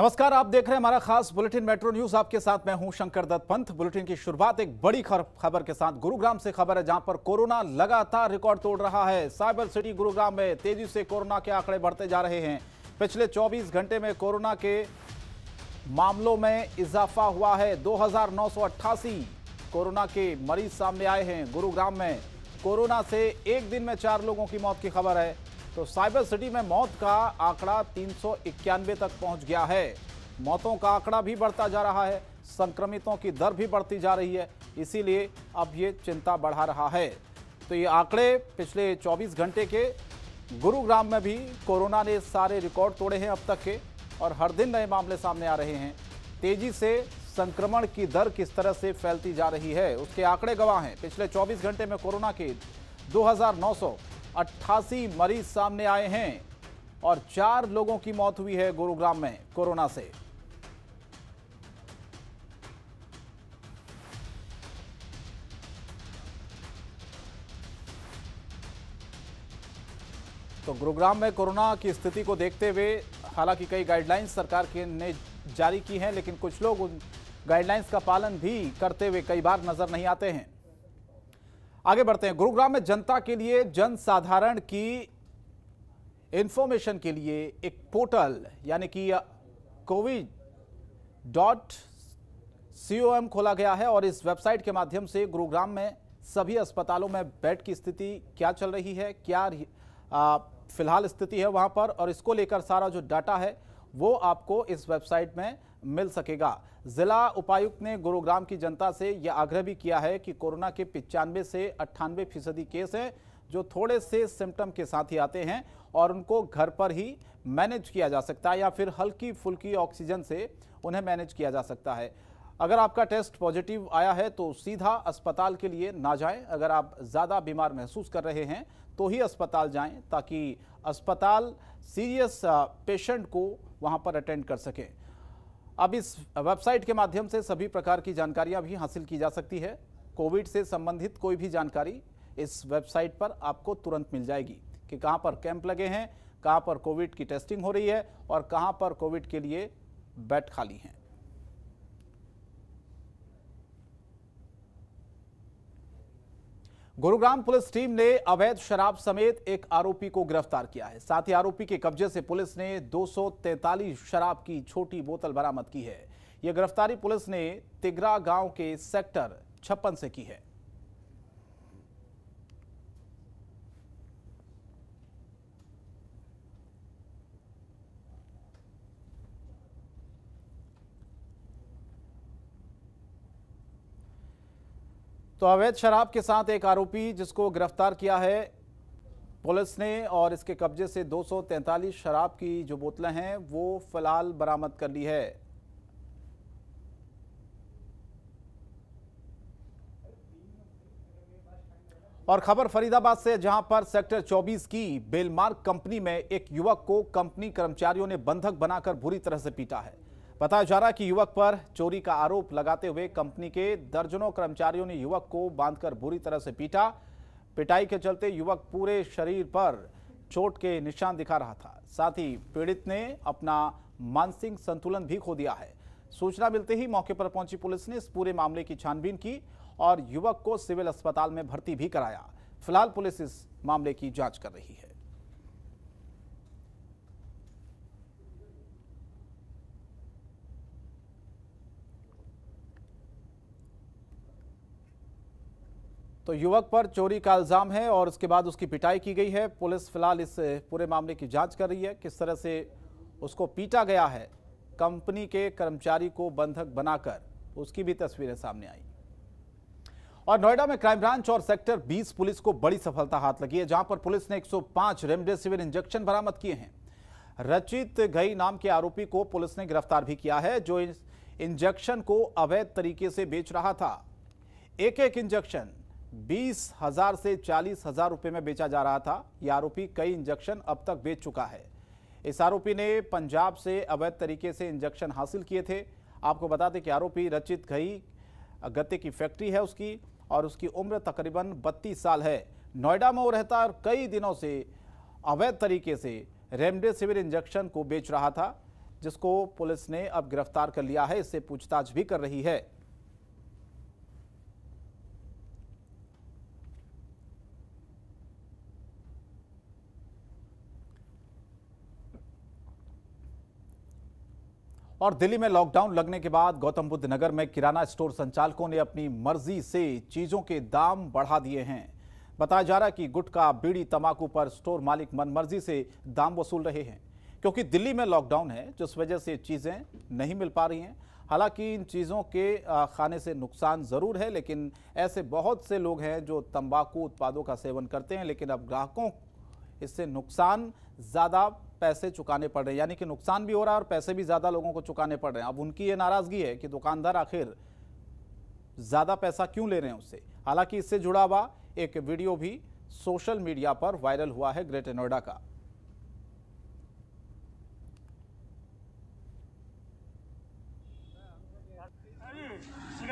नमस्कार आप देख रहे हैं हमारा खास बुलेटिन मेट्रो न्यूज आपके साथ मैं हूं शंकर दत्त पंथ बुलेटिन की शुरुआत एक बड़ी खबर के साथ गुरुग्राम से खबर है जहां पर कोरोना लगातार रिकॉर्ड तोड़ रहा है साइबर सिटी गुरुग्राम में तेजी से कोरोना के आंकड़े बढ़ते जा रहे हैं पिछले 24 घंटे में कोरोना के मामलों में इजाफा हुआ है दो कोरोना के मरीज सामने आए हैं गुरुग्राम में कोरोना से एक दिन में चार लोगों की मौत की खबर है तो साइबर सिटी में मौत का आंकड़ा तीन तक पहुंच गया है मौतों का आंकड़ा भी बढ़ता जा रहा है संक्रमितों की दर भी बढ़ती जा रही है इसीलिए अब ये चिंता बढ़ा रहा है तो ये आंकड़े पिछले 24 घंटे के गुरुग्राम में भी कोरोना ने सारे रिकॉर्ड तोड़े हैं अब तक के और हर दिन नए मामले सामने आ रहे हैं तेजी से संक्रमण की दर किस तरह से फैलती जा रही है उसके आंकड़े गवाह हैं पिछले 24 घंटे में कोरोना के अट्ठासी मरीज सामने आए हैं और चार लोगों की मौत हुई है गुरुग्राम में कोरोना से तो गुरुग्राम में कोरोना की स्थिति को देखते हुए हालांकि कई गाइडलाइंस सरकार के ने जारी की हैं लेकिन कुछ लोग उन गाइडलाइंस का पालन भी करते हुए कई बार नजर नहीं आते हैं आगे बढ़ते हैं गुरुग्राम में जनता के लिए जनसाधारण की इंफॉर्मेशन के लिए एक पोर्टल यानी कि कोविड डॉट सी खोला गया है और इस वेबसाइट के माध्यम से गुरुग्राम में सभी अस्पतालों में बेड की स्थिति क्या चल रही है क्या फिलहाल स्थिति है वहां पर और इसको लेकर सारा जो डाटा है वो आपको इस वेबसाइट में मिल सकेगा जिला उपायुक्त ने गुरुग्राम की जनता से यह आग्रह भी किया है कि कोरोना के पिचानवे से अट्ठानवे फीसदी केस हैं जो थोड़े से सिम्टम के साथ ही आते हैं और उनको घर पर ही मैनेज किया जा सकता है या फिर हल्की फुल्की ऑक्सीजन से उन्हें मैनेज किया जा सकता है अगर आपका टेस्ट पॉजिटिव आया है तो सीधा अस्पताल के लिए ना जाएं अगर आप ज़्यादा बीमार महसूस कर रहे हैं तो ही अस्पताल जाएं ताकि अस्पताल सीरियस पेशेंट को वहां पर अटेंड कर सकें अब इस वेबसाइट के माध्यम से सभी प्रकार की जानकारियां भी हासिल की जा सकती है कोविड से संबंधित कोई भी जानकारी इस वेबसाइट पर आपको तुरंत मिल जाएगी कि कहाँ पर कैंप लगे हैं कहाँ पर कोविड की टेस्टिंग हो रही है और कहाँ पर कोविड के लिए बेड खाली हैं गुरुग्राम पुलिस टीम ने अवैध शराब समेत एक आरोपी को गिरफ्तार किया है साथ ही आरोपी के कब्जे से पुलिस ने 243 शराब की छोटी बोतल बरामद की है यह गिरफ्तारी पुलिस ने तिगरा गांव के सेक्टर छप्पन से की है तो अवैध शराब के साथ एक आरोपी जिसको गिरफ्तार किया है पुलिस ने और इसके कब्जे से 243 शराब की जो बोतलें हैं वो फिलहाल बरामद कर ली है और खबर फरीदाबाद से जहां पर सेक्टर 24 की बेलमार्क कंपनी में एक युवक को कंपनी कर्मचारियों ने बंधक बनाकर बुरी तरह से पीटा है बताया जा रहा है कि युवक पर चोरी का आरोप लगाते हुए कंपनी के दर्जनों कर्मचारियों ने युवक को बांधकर बुरी तरह से पीटा पिटाई के चलते युवक पूरे शरीर पर चोट के निशान दिखा रहा था साथ ही पीड़ित ने अपना मानसिक संतुलन भी खो दिया है सूचना मिलते ही मौके पर पहुंची पुलिस ने इस पूरे मामले की छानबीन की और युवक को सिविल अस्पताल में भर्ती भी कराया फिलहाल पुलिस इस मामले की जांच कर रही है तो युवक पर चोरी का इल्ज़ाम है और उसके बाद उसकी पिटाई की गई है पुलिस फिलहाल इस पूरे मामले की जांच कर रही है किस तरह से उसको पीटा गया है कंपनी के कर्मचारी को बंधक बनाकर उसकी भी तस्वीरें सामने आई और नोएडा में क्राइम ब्रांच और सेक्टर 20 पुलिस को बड़ी सफलता हाथ लगी है जहां पर पुलिस ने 105 रेमडेसिविर इंजेक्शन बरामद किए हैं रचित गई नाम के आरोपी को पुलिस ने गिरफ्तार भी किया है जो इंजेक्शन को अवैध तरीके से बेच रहा था एक एक इंजेक्शन बीस हजार से चालीस हजार रुपये में बेचा जा रहा था यह आरोपी कई इंजेक्शन अब तक बेच चुका है इस आरोपी ने पंजाब से अवैध तरीके से इंजेक्शन हासिल किए थे आपको बता दें कि आरोपी रचित घई गत्ते की फैक्ट्री है उसकी और उसकी उम्र तकरीबन बत्तीस साल है नोएडा में वो रहता और कई दिनों से अवैध तरीके से रेमडेसिविर इंजेक्शन को बेच रहा था जिसको पुलिस ने अब गिरफ्तार कर लिया है इससे पूछताछ भी कर रही है और दिल्ली में लॉकडाउन लगने के बाद गौतम बुद्ध नगर में किराना स्टोर संचालकों ने अपनी मर्जी से चीजों के दाम बढ़ा दिए हैं बताया जा रहा है कि गुटखा बीड़ी तंबाकू पर स्टोर मालिक मनमर्जी से दाम वसूल रहे हैं क्योंकि दिल्ली में लॉकडाउन है जिस वजह से चीज़ें नहीं मिल पा रही हैं हालांकि इन चीज़ों के खाने से नुकसान ज़रूर है लेकिन ऐसे बहुत से लोग हैं जो तंबाकू उत्पादों का सेवन करते हैं लेकिन अब ग्राहकों इससे नुकसान ज़्यादा पैसे चुकाने पड़ रहे हैं यानी कि नुकसान भी हो रहा है और पैसे भी ज़्यादा लोगों को चुकाने पड़ रहे हैं अब उनकी ये नाराज़गी है कि दुकानदार आखिर ज़्यादा पैसा क्यों ले रहे हैं उससे हालांकि इससे जुड़ा हुआ एक वीडियो भी सोशल मीडिया पर वायरल हुआ है ग्रेटर नोएडा का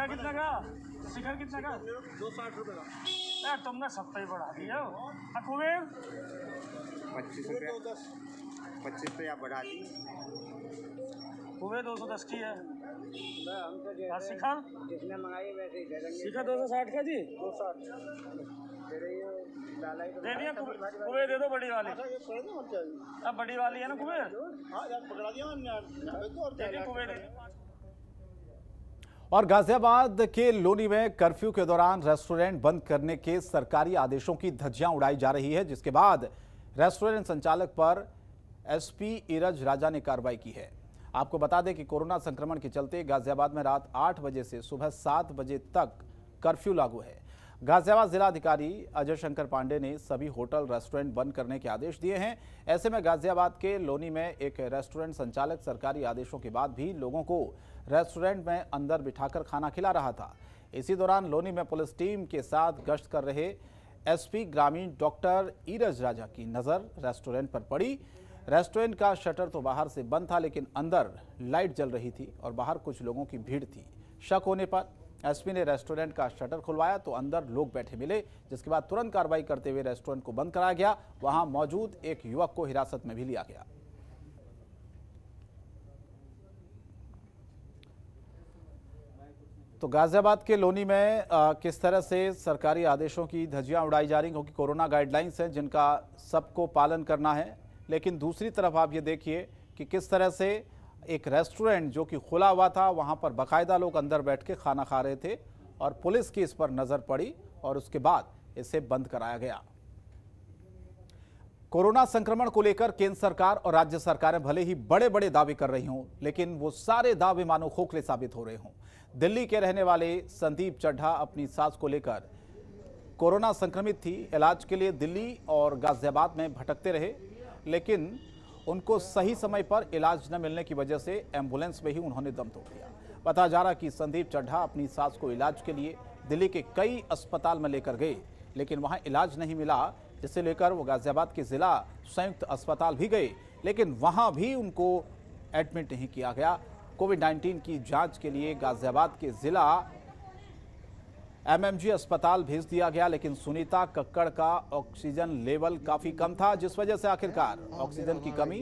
कितना का कितना का दो साठ रुपये का तुमने सत्तर ही बढ़ा दिया हाँ, कुबेर पच्चीस रुपये पच्चीस पे आप बढ़ा दी पूरे दो सौ दस की है तो हाँ शिखा जिसने मंगाई वैसे ही दे देंगे दो सौ साठ का जी दो सौ तो दे दिया कुबेर दे दो बड़ी वाली अच्छा, अब बड़ी वाली है ना हाँ, कुबेर तो और गाजियाबाद के लोनी में कर्फ्यू के दौरान रेस्टोरेंट बंद करने के सरकारी आदेशों की धज्जियां उड़ाई जा रही है जिसके बाद रेस्टोरेंट संचालक पर एसपी इरज राजा ने कार्रवाई की है आपको बता दें कि कोरोना संक्रमण के चलते गाजियाबाद में रात आठ बजे से सुबह सात बजे तक कर्फ्यू लागू है गाजियाबाद जिलाधिकारी अजय शंकर पांडे ने सभी होटल रेस्टोरेंट बंद करने के आदेश दिए हैं ऐसे में गाजियाबाद के लोनी में एक रेस्टोरेंट संचालक सरकारी आदेशों के बाद भी लोगों को रेस्टोरेंट में अंदर बिठाकर खाना खिला रहा था इसी दौरान लोनी में पुलिस टीम के साथ गश्त कर रहे एसपी ग्रामीण डॉक्टर ईरज राजा की नज़र रेस्टोरेंट पर पड़ी रेस्टोरेंट का शटर तो बाहर से बंद था लेकिन अंदर लाइट जल रही थी और बाहर कुछ लोगों की भीड़ थी शक होने पर एसपी ने रेस्टोरेंट का शटर खुलवाया तो अंदर लोग बैठे मिले जिसके बाद तुरंत कार्रवाई करते हुए रेस्टोरेंट को बंद कराया गया वहां मौजूद एक युवक को हिरासत में भी लिया गया तो गाजियाबाद के लोनी में आ, किस तरह से सरकारी आदेशों की धज्जियां उड़ाई जा रही क्योंकि कोरोना गाइडलाइंस हैं जिनका सबको पालन करना है लेकिन दूसरी तरफ आप ये देखिए कि किस तरह से एक रेस्टोरेंट जो कि खुला हुआ था वहाँ पर बाकायदा लोग अंदर बैठ के खाना खा रहे थे और पुलिस की इस पर नज़र पड़ी और उसके बाद इसे बंद कराया गया कोरोना संक्रमण को लेकर केंद्र सरकार और राज्य सरकारें भले ही बड़े बड़े दावे कर रही हों लेकिन वो सारे दावे मानो खोखले साबित हो रहे हों दिल्ली के रहने वाले संदीप चड्ढा अपनी सास को लेकर कोरोना संक्रमित थी इलाज के लिए दिल्ली और गाजियाबाद में भटकते रहे लेकिन उनको सही समय पर इलाज न मिलने की वजह से एम्बुलेंस में ही उन्होंने दम तोड़ दिया बताया जा रहा कि संदीप चड्ढा अपनी सास को इलाज के लिए दिल्ली के कई अस्पताल में लेकर गए लेकिन वहाँ इलाज नहीं मिला जिसे लेकर वो गाजियाबाद के ज़िला संयुक्त अस्पताल भी गए लेकिन वहाँ भी उनको एडमिट नहीं किया गया कोविड 19 की जांच के लिए गाजियाबाद के ज़िला एमएमजी अस्पताल भेज दिया गया लेकिन सुनीता कक्कड़ का ऑक्सीजन लेवल काफी कम था जिस वजह से आखिरकार ऑक्सीजन की कमी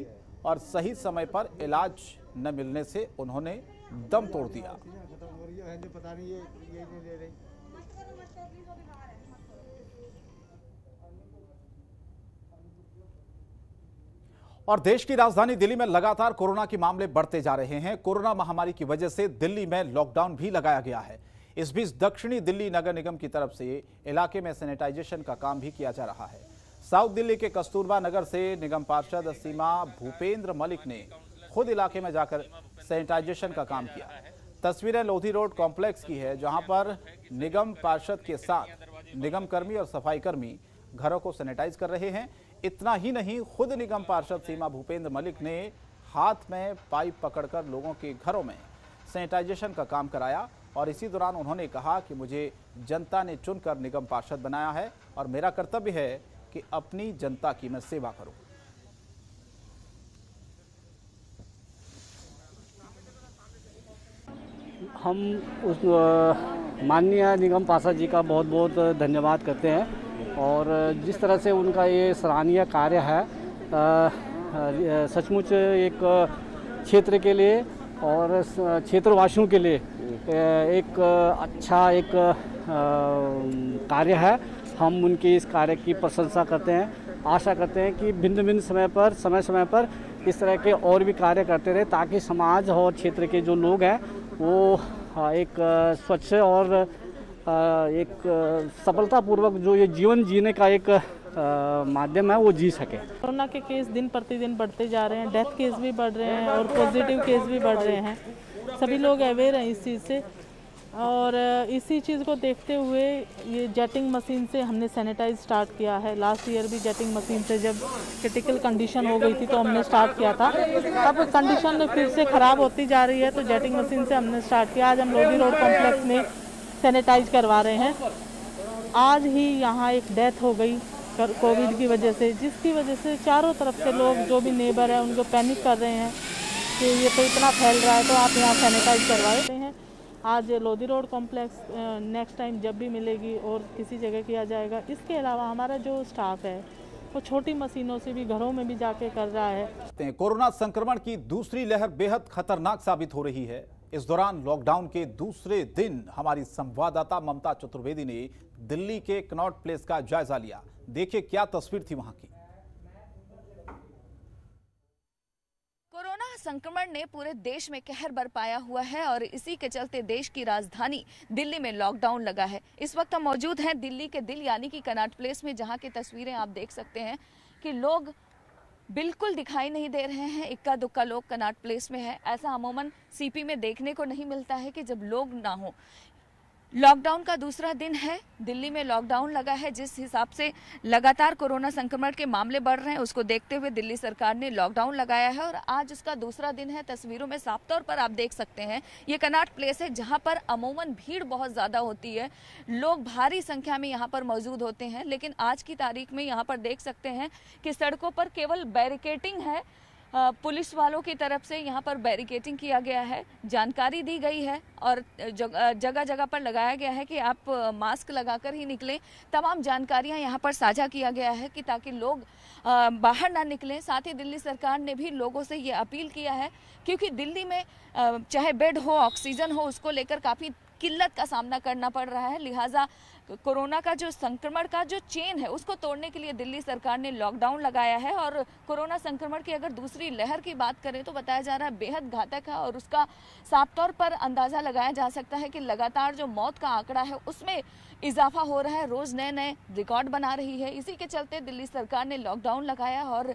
और सही समय पर इलाज न मिलने से उन्होंने दम तोड़ दिया और देश की राजधानी दिल्ली में लगातार कोरोना के मामले बढ़ते जा रहे हैं कोरोना महामारी की वजह से दिल्ली में लॉकडाउन भी लगाया गया है इस बीच दक्षिणी दिल्ली नगर निगम की तरफ से इलाके में सैनिटाइजेशन का काम भी किया जा रहा है साउथ दिल्ली के कस्तूरबा नगर से निगम पार्षद सीमा भूपेंद्र मलिक ने खुद इलाके में जाकर सैनिटाइजेशन का काम किया तस्वीरें लोधी रोड कॉम्प्लेक्स की है जहां पर निगम पार्षद के साथ निगम कर्मी और सफाई कर्मी घरों को सैनिटाइज कर रहे हैं इतना ही नहीं खुद निगम पार्षद सीमा भूपेंद्र मलिक ने हाथ में पाइप पकड़कर लोगों के घरों में सैनिटाइजेशन का काम कराया और इसी दौरान उन्होंने कहा कि मुझे जनता ने चुनकर निगम पार्षद बनाया है और मेरा कर्तव्य है कि अपनी जनता की मैं सेवा करूं। हम उस माननीय निगम पासा जी का बहुत बहुत धन्यवाद करते हैं और जिस तरह से उनका ये सराहनीय कार्य है सचमुच एक क्षेत्र के लिए और क्षेत्रवासियों के लिए एक अच्छा एक कार्य है हम उनकी इस कार्य की प्रशंसा करते हैं आशा करते हैं कि भिन्न भिन्न समय पर समय समय पर इस तरह के और भी कार्य करते रहे ताकि समाज और क्षेत्र के जो लोग हैं वो एक स्वच्छ और एक सफलतापूर्वक जो ये जीवन जीने का एक माध्यम है वो जी सके कोरोना के केस दिन प्रतिदिन बढ़ते जा रहे हैं डेथ केस भी बढ़ रहे हैं और पॉजिटिव केस भी बढ़ रहे हैं सभी लोग अवेयर हैं इस चीज़ से और इसी चीज़ को देखते हुए ये जेटिंग मशीन से हमने सैनिटाइज स्टार्ट किया है लास्ट ईयर भी जेटिंग मशीन से जब क्रिटिकल कंडीशन हो गई थी तो हमने स्टार्ट किया था अब कंडीशन फिर से ख़राब होती जा रही है तो जेटिंग मशीन से हमने स्टार्ट किया आज हम लोधी रोड कॉम्प्लेक्स में सैनिटाइज करवा रहे हैं आज ही यहाँ एक डेथ हो गई कोविड की वजह से जिसकी वजह से चारों तरफ से लोग जो भी नेबर हैं उनको पैनिक कर रहे हैं कि ये तो इतना फैल रहा है तो आप यहाँ सैनिटाइज देते हैं आज Lodhi road complex next time जब भी मिलेगी और किसी जगह किया जाएगा इसके अलावा हमारा जो स्टाफ है वो छोटी मशीनों से भी घरों में भी जाके कर रहा है कोरोना संक्रमण की दूसरी लहर बेहद खतरनाक साबित हो रही है इस दौरान लॉकडाउन के दूसरे दिन हमारी संवाददाता ममता चतुर्वेदी ने दिल्ली के कनॉट प्लेस का जायजा लिया देखिए क्या तस्वीर थी वहां की संक्रमण ने पूरे देश में कहर बरपाया हुआ है और इसी के चलते देश की राजधानी दिल्ली में लॉकडाउन लगा है इस वक्त हम मौजूद हैं दिल्ली के दिल यानी कि कनाट प्लेस में जहाँ की तस्वीरें आप देख सकते हैं कि लोग बिल्कुल दिखाई नहीं दे रहे हैं इक्का दुक्का लोग कनाट प्लेस में है ऐसा अमूमन सीपी में देखने को नहीं मिलता है कि जब लोग ना हो लॉकडाउन का दूसरा दिन है दिल्ली में लॉकडाउन लगा है जिस हिसाब से लगातार कोरोना संक्रमण के मामले बढ़ रहे हैं उसको देखते हुए दिल्ली सरकार ने लॉकडाउन लगाया है और आज उसका दूसरा दिन है तस्वीरों में साफ तौर पर आप देख सकते हैं ये कनाट प्लेस है जहां पर अमूमन भीड़ बहुत ज़्यादा होती है लोग भारी संख्या में यहाँ पर मौजूद होते हैं लेकिन आज की तारीख में यहाँ पर देख सकते हैं कि सड़कों पर केवल बैरिकेटिंग है पुलिस वालों की तरफ से यहाँ पर बैरिकेटिंग किया गया है जानकारी दी गई है और जगह जगह पर लगाया गया है कि आप मास्क लगाकर ही निकलें तमाम जानकारियाँ यहाँ पर साझा किया गया है कि ताकि लोग बाहर ना निकलें साथ ही दिल्ली सरकार ने भी लोगों से ये अपील किया है क्योंकि दिल्ली में चाहे बेड हो ऑक्सीजन हो उसको लेकर काफ़ी किल्लत का सामना करना पड़ रहा है लिहाजा कोरोना का जो संक्रमण का जो चेन है उसको तोड़ने के लिए दिल्ली सरकार ने लॉकडाउन लगाया है और कोरोना संक्रमण की अगर दूसरी लहर की बात करें तो बताया जा रहा है बेहद घातक है और उसका साफ तौर पर अंदाज़ा लगाया जा सकता है कि लगातार जो मौत का आंकड़ा है उसमें इजाफा हो रहा है रोज़ नए नए रिकॉर्ड बना रही है इसी के चलते दिल्ली सरकार ने लॉकडाउन लगाया और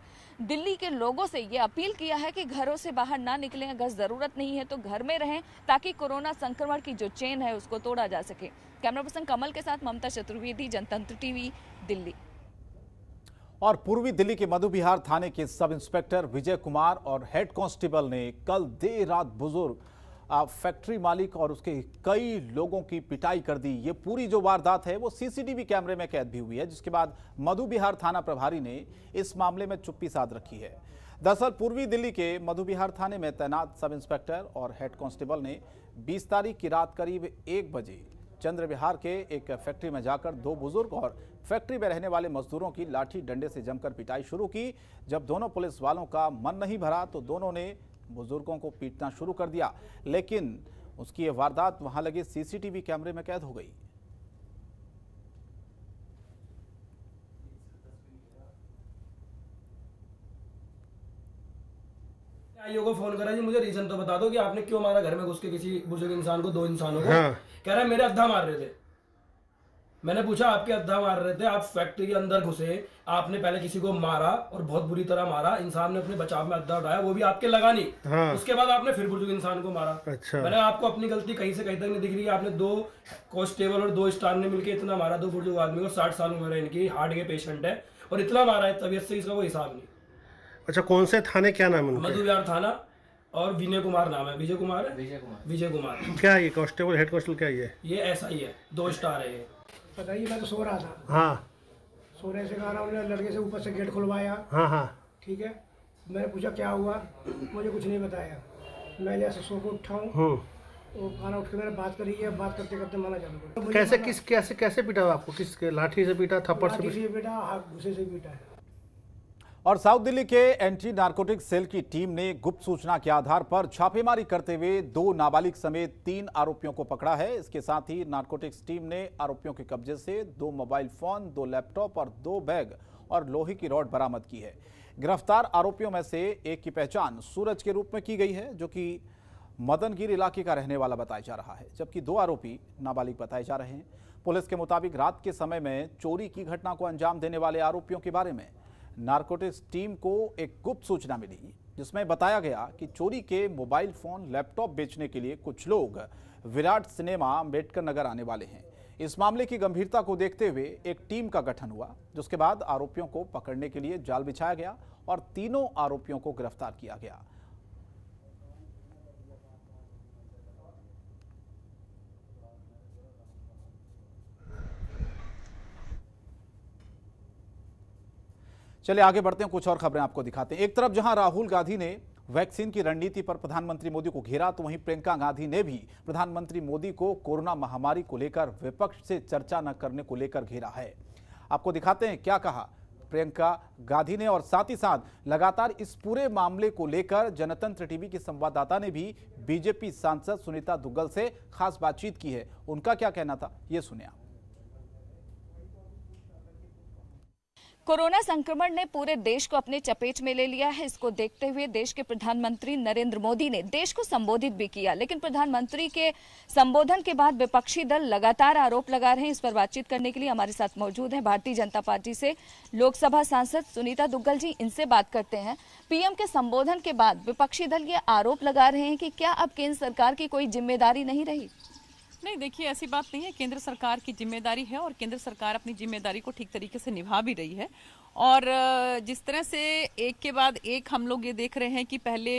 दिल्ली के लोगों से ये अपील किया है कि घरों से बाहर ना निकलें अगर ज़रूरत नहीं है तो घर में रहें ताकि कोरोना संक्रमण की जो चेन है उसको तोड़ा जा सके कैमरा पर्सन कमल के साथ ममता चतुर्वेदी जनतंत्र टीवी दिल्ली और पूर्वी दिल्ली के मधुबिहार थाने के सब इंस्पेक्टर विजय कुमार और हेड कांस्टेबल ने कल देर रात बुजुर्ग फैक्ट्री मालिक और उसके कई लोगों की पिटाई कर दी ये पूरी जो वारदात है वो सीसीटीवी कैमरे में कैद भी हुई है जिसके बाद मधु बिहार थाना प्रभारी ने इस मामले में चुप्पी साध रखी है दरअसल पूर्वी दिल्ली के मधु बिहार थाने में तैनात सब इंस्पेक्टर और हेड कांस्टेबल ने 20 तारीख की रात करीब एक बजे चंद्र विहार के एक फैक्ट्री में जाकर दो बुजुर्ग और फैक्ट्री में रहने वाले मजदूरों की लाठी डंडे से जमकर पिटाई शुरू की जब दोनों पुलिस वालों का मन नहीं भरा तो दोनों ने बुजुर्गों को पीटना शुरू कर दिया लेकिन उसकी ये वारदात वहां लगे सीसीटीवी कैमरे में कैद हो गई आईओ को फोन करा जी मुझे रीजन तो बता दो कि आपने क्यों मारा घर में घुस के किसी बुजुर्ग इंसान को दो इंसानों को हाँ। कह रहा है मेरे अद्धा मार रहे थे मैंने पूछा आपके अद्धा मार रहे थे आप फैक्ट्री के अंदर घुसे आपने पहले किसी को मारा और बहुत बुरी तरह मारा इंसान ने अपने बचाव में अद्धा उठाया वो भी आपके लगा नहीं हाँ। उसके बाद आपने फिर बुजुर्ग इंसान को मारा अच्छा। मैंने आपको अपनी गलती कहीं से कहीं तक नहीं दिख रही आपने दो कॉन्स्टेबल और दो स्टार ने मिलकर इतना मारा दो बुजुर्ग आदमी को साठ साल उम्र है इनकी हार्ट के पेशेंट है और इतना मारा है तबियत से इसका कोई हिसाब नहीं अच्छा कौन से थाने क्या नाम है उनका मधु विहार थाना और विनय कुमार नाम है विजय कुमार है विजय कुमार विजय कुमार क्या ये कांस्टेबल हेड कांस्टेबल क्या ये ये ऐसा ही है दो स्टार है ये पता ही मैं तो सो रहा था हाँ सोने से कहा उन्होंने लड़के से ऊपर से गेट खुलवाया हाँ हाँ ठीक है मैंने पूछा क्या हुआ मुझे कुछ नहीं बताया मैं जैसे सो को उठा हूँ हम्म। वो खाना उठ के मैंने बात करी है बात करते करते माना चाहूँगा कैसे किस कैसे कैसे पीटा हुआ आपको किसके लाठी से पीटा थप्पड़ से पीटा हाथ घुसे से पीटा है और साउथ दिल्ली के एंटी नार्कोटिक सेल की टीम ने गुप्त सूचना के आधार पर छापेमारी करते हुए दो नाबालिग समेत तीन आरोपियों को पकड़ा है इसके साथ ही नार्कोटिक्स टीम ने आरोपियों के कब्जे से दो मोबाइल फोन दो लैपटॉप और दो बैग और लोहे की रॉड बरामद की है गिरफ्तार आरोपियों में से एक की पहचान सूरज के रूप में की गई है जो कि मदनगिर इलाके का रहने वाला बताया जा रहा है जबकि दो आरोपी नाबालिग बताए जा रहे हैं पुलिस के मुताबिक रात के समय में चोरी की घटना को अंजाम देने वाले आरोपियों के बारे में नारकोटिक्स टीम को एक गुप्त सूचना मिली जिसमें बताया गया कि चोरी के मोबाइल फोन लैपटॉप बेचने के लिए कुछ लोग विराट सिनेमा अम्बेडकर नगर आने वाले हैं इस मामले की गंभीरता को देखते हुए एक टीम का गठन हुआ जिसके बाद आरोपियों को पकड़ने के लिए जाल बिछाया गया और तीनों आरोपियों को गिरफ्तार किया गया चलिए आगे बढ़ते हैं कुछ और खबरें आपको दिखाते हैं एक तरफ जहां राहुल गांधी ने वैक्सीन की रणनीति पर प्रधानमंत्री मोदी को घेरा तो वहीं प्रियंका गांधी ने भी प्रधानमंत्री मोदी को कोरोना महामारी को लेकर विपक्ष से चर्चा न करने को लेकर घेरा है आपको दिखाते हैं क्या कहा प्रियंका गांधी ने और साथ ही साथ लगातार इस पूरे मामले को लेकर जनतंत्र टीवी के संवाददाता ने भी बीजेपी सांसद सुनीता दुग्गल से खास बातचीत की है उनका क्या कहना था ये सुने आप कोरोना संक्रमण ने पूरे देश को अपने चपेट में ले लिया है इसको देखते हुए देश के प्रधानमंत्री नरेंद्र मोदी ने देश को संबोधित भी किया लेकिन प्रधानमंत्री के संबोधन के बाद विपक्षी दल लगातार आरोप लगा रहे हैं इस पर बातचीत करने के लिए हमारे साथ मौजूद है भारतीय जनता पार्टी से लोकसभा सांसद सुनीता दुग्गल जी इनसे बात करते हैं पीएम के संबोधन के बाद विपक्षी दल ये आरोप लगा रहे हैं कि क्या अब केंद्र सरकार की कोई जिम्मेदारी नहीं रही नहीं देखिए ऐसी बात नहीं है केंद्र सरकार की जिम्मेदारी है और केंद्र सरकार अपनी जिम्मेदारी को ठीक तरीके से निभा भी रही है और जिस तरह से एक के बाद एक हम लोग ये देख रहे हैं कि पहले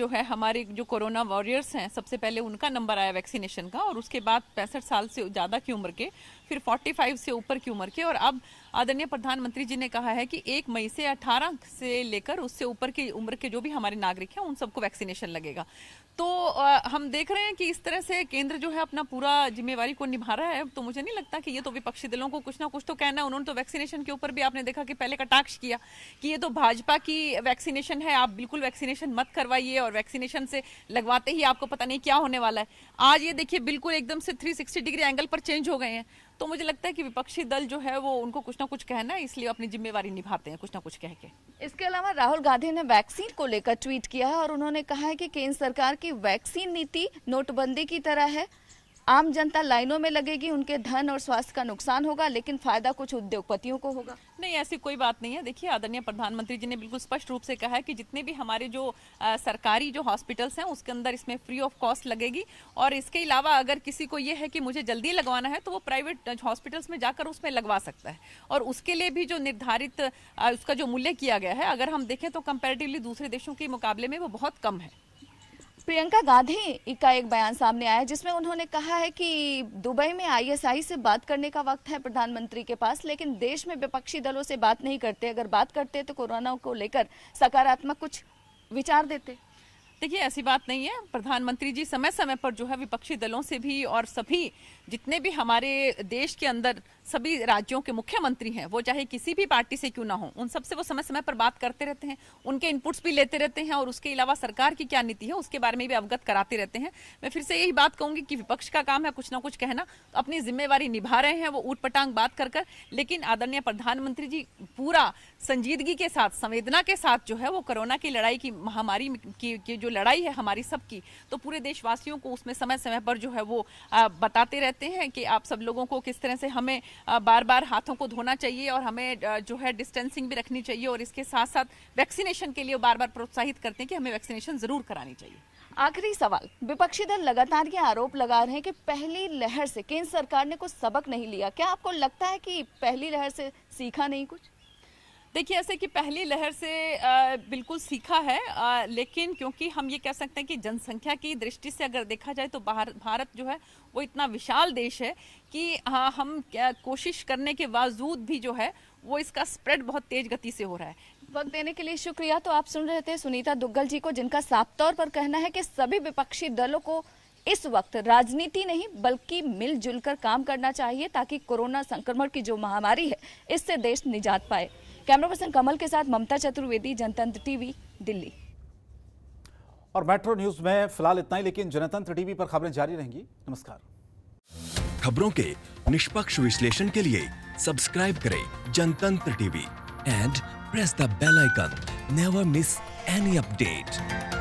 जो है हमारे जो कोरोना वॉरियर्स हैं सबसे पहले उनका नंबर आया वैक्सीनेशन का और उसके बाद पैंसठ साल से ज़्यादा की उम्र के फिर 45 से ऊपर की उम्र के और अब आदरणीय प्रधानमंत्री जी ने कहा है कि एक मई से 18 से लेकर उससे ऊपर की उम्र के जो भी हमारे नागरिक हैं उन सबको वैक्सीनेशन लगेगा तो आ, हम देख रहे हैं कि इस तरह से केंद्र जो है अपना पूरा जिम्मेवारी को निभा रहा है तो मुझे नहीं लगता कि ये तो विपक्षी दलों को कुछ ना कुछ तो कहना है उन्होंने तो वैक्सीनेशन के ऊपर भी आपने देखा कि पहले कटाक्ष किया कि ये तो भाजपा की वैक्सीनेशन है आप बिल्कुल वैक्सीनेशन मत करवाइए और वैक्सीनेशन से लगवाते ही आपको पता नहीं क्या होने वाला है आज ये देखिए बिल्कुल एकदम से थ्री डिग्री एंगल पर चेंज हो गए हैं तो मुझे लगता है कि विपक्षी दल जो है वो उनको कुछ ना कुछ कहना है इसलिए अपनी जिम्मेवारी निभाते हैं कुछ ना कुछ कह के इसके अलावा राहुल गांधी ने वैक्सीन को लेकर ट्वीट किया है और उन्होंने कहा है कि केंद्र सरकार की वैक्सीन नीति नोटबंदी की तरह है आम जनता लाइनों में लगेगी उनके धन और स्वास्थ्य का नुकसान होगा लेकिन फायदा कुछ उद्योगपतियों को होगा नहीं ऐसी कोई बात नहीं है देखिए आदरणीय प्रधानमंत्री जी ने बिल्कुल स्पष्ट रूप से कहा है कि जितने भी हमारे जो आ, सरकारी जो हॉस्पिटल्स हैं उसके अंदर इसमें फ्री ऑफ कॉस्ट लगेगी और इसके अलावा अगर किसी को ये है कि मुझे जल्दी लगवाना है तो वो प्राइवेट हॉस्पिटल्स में जाकर उसमें लगवा सकता है और उसके लिए भी जो निर्धारित आ, उसका जो मूल्य किया गया है अगर हम देखें तो कंपेरेटिवली दूसरे देशों के मुकाबले में वो बहुत कम है प्रियंका गांधी का एक बयान सामने आया जिसमें उन्होंने कहा है कि दुबई में आईएसआई से बात करने का वक्त है प्रधानमंत्री के पास लेकिन देश में विपक्षी दलों से बात नहीं करते अगर बात करते तो कोरोना को लेकर सकारात्मक कुछ विचार देते देखिए ऐसी बात नहीं है प्रधानमंत्री जी समय समय पर जो है विपक्षी दलों से भी और सभी जितने भी हमारे देश के अंदर सभी राज्यों के मुख्यमंत्री हैं वो चाहे किसी भी पार्टी से क्यों ना हो उन सबसे वो समय समय पर बात करते रहते हैं उनके इनपुट्स भी लेते रहते हैं और उसके अलावा सरकार की क्या नीति है उसके बारे में भी अवगत कराते रहते हैं मैं फिर से यही बात कहूंगी कि विपक्ष का काम है कुछ ना कुछ कहना तो अपनी जिम्मेवारी निभा रहे हैं वो ऊट बात कर कर लेकिन आदरणीय प्रधानमंत्री जी पूरा संजीदगी के साथ संवेदना के साथ जो है वो कोरोना की लड़ाई की महामारी की जो लड़ाई है हमारी सबकी तो पूरे देशवासियों को उसमें समय समय पर जो है वो बताते रहते करते हैं कि आप सब लोगों को किस तरह से हमें बार बार हाथों को धोना चाहिए और हमें जो है डिस्टेंसिंग भी रखनी चाहिए और इसके साथ साथ वैक्सीनेशन के लिए बार बार प्रोत्साहित करते हैं कि हमें वैक्सीनेशन जरूर करानी चाहिए आखिरी सवाल विपक्षी दल लगातार ये आरोप लगा रहे हैं कि पहली लहर से केंद्र सरकार ने कुछ सबक नहीं लिया क्या आपको लगता है कि पहली लहर से सीखा नहीं कुछ देखिए ऐसे कि पहली लहर से आ, बिल्कुल सीखा है आ, लेकिन क्योंकि हम ये कह सकते हैं कि जनसंख्या की दृष्टि से अगर देखा जाए तो भारत भारत जो है वो इतना विशाल देश है कि आ, हम कोशिश करने के बावजूद भी जो है वो इसका स्प्रेड बहुत तेज गति से हो रहा है वक्त देने के लिए शुक्रिया तो आप सुन रहे थे सुनीता दुग्गल जी को जिनका साफ तौर पर कहना है कि सभी विपक्षी दलों को इस वक्त राजनीति नहीं बल्कि मिलजुल कर काम करना चाहिए ताकि कोरोना संक्रमण की जो महामारी है इससे देश निजात पाए कैमरा पर्सन कमल के साथ ममता चतुर्वेदी जनतंत्र टीवी दिल्ली और मेट्रो न्यूज में फिलहाल इतना ही लेकिन जनतंत्र टीवी पर खबरें जारी रहेंगी नमस्कार खबरों के निष्पक्ष विश्लेषण के लिए सब्सक्राइब करें Jantantra TV and press the bell icon never miss any update